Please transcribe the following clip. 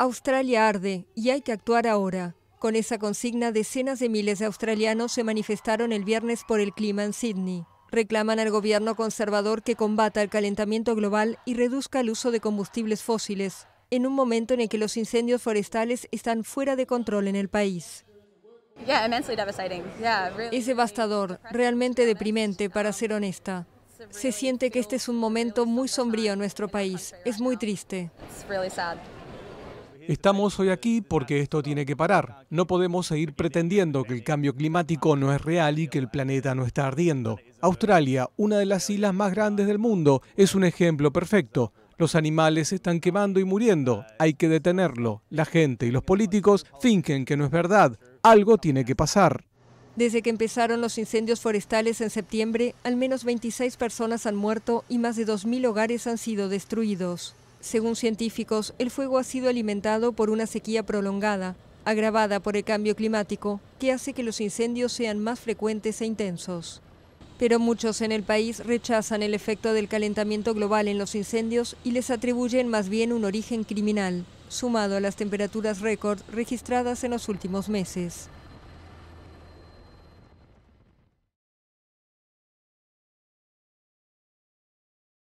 Australia arde y hay que actuar ahora. Con esa consigna, decenas de miles de australianos se manifestaron el viernes por el clima en Sydney. Reclaman al gobierno conservador que combata el calentamiento global y reduzca el uso de combustibles fósiles, en un momento en el que los incendios forestales están fuera de control en el país. Es devastador, realmente deprimente, para ser honesta. Se siente que este es un momento muy sombrío en nuestro país. Es muy triste. Estamos hoy aquí porque esto tiene que parar. No podemos seguir pretendiendo que el cambio climático no es real y que el planeta no está ardiendo. Australia, una de las islas más grandes del mundo, es un ejemplo perfecto. Los animales están quemando y muriendo. Hay que detenerlo. La gente y los políticos fingen que no es verdad. Algo tiene que pasar. Desde que empezaron los incendios forestales en septiembre, al menos 26 personas han muerto y más de 2.000 hogares han sido destruidos. Según científicos, el fuego ha sido alimentado por una sequía prolongada, agravada por el cambio climático, que hace que los incendios sean más frecuentes e intensos. Pero muchos en el país rechazan el efecto del calentamiento global en los incendios y les atribuyen más bien un origen criminal, sumado a las temperaturas récord registradas en los últimos meses.